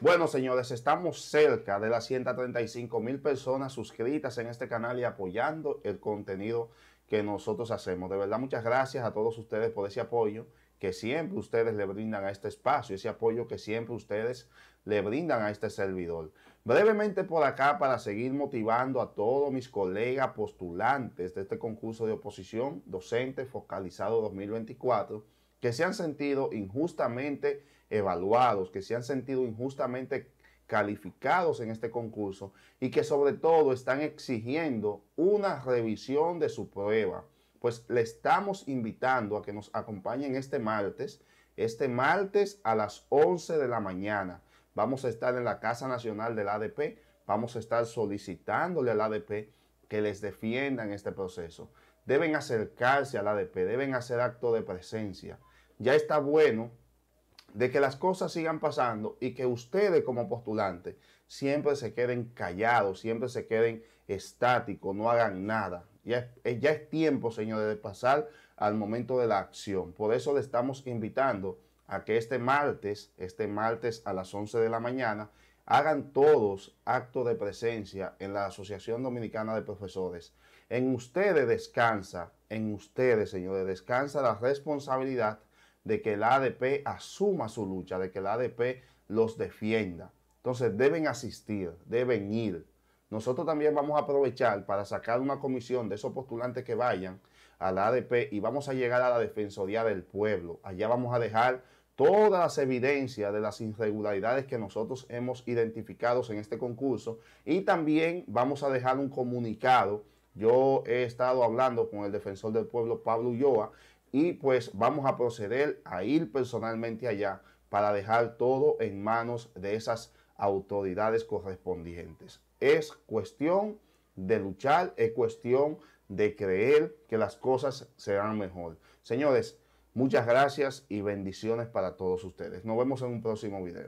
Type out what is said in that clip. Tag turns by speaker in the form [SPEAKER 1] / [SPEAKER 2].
[SPEAKER 1] Bueno, señores, estamos cerca de las 135 mil personas suscritas en este canal y apoyando el contenido que nosotros hacemos. De verdad, muchas gracias a todos ustedes por ese apoyo que siempre ustedes le brindan a este espacio, ese apoyo que siempre ustedes le brindan a este servidor. Brevemente por acá para seguir motivando a todos mis colegas postulantes de este concurso de oposición docente focalizado 2024 que se han sentido injustamente evaluados, que se han sentido injustamente calificados en este concurso y que sobre todo están exigiendo una revisión de su prueba. Pues le estamos invitando a que nos acompañen este martes, este martes a las 11 de la mañana. Vamos a estar en la Casa Nacional del ADP, vamos a estar solicitándole al ADP que les defiendan este proceso. Deben acercarse al ADP, deben hacer acto de presencia ya está bueno de que las cosas sigan pasando y que ustedes como postulantes siempre se queden callados, siempre se queden estáticos, no hagan nada. Ya, es eh, tiempo, señores, de pasar al momento de la acción. Por eso le estamos invitando a que este martes, este martes a las 11 de la mañana, hagan todos acto de presencia en la Asociación Dominicana de Profesores. En ustedes descansa, en ustedes, señores, descansa la responsabilidad de que la ADP asuma su lucha, de que la ADP los defienda. Entonces deben asistir, deben ir. Nosotros también vamos a aprovechar para sacar una comisión de esos postulantes que vayan a la ADP y vamos a llegar a la Defensoría del Pueblo. Allá vamos a dejar todas las evidencias de las irregularidades que nosotros hemos identificado en este concurso y también vamos a dejar un comunicado. Yo he estado hablando con el defensor del pueblo Pablo Ulloa y pues vamos a proceder a ir personalmente allá para dejar todo en manos de esas autoridades correspondientes. Es cuestión de luchar, es cuestión de creer que las cosas serán mejor. Señores, muchas gracias y bendiciones para todos ustedes. Nos vemos en un próximo video.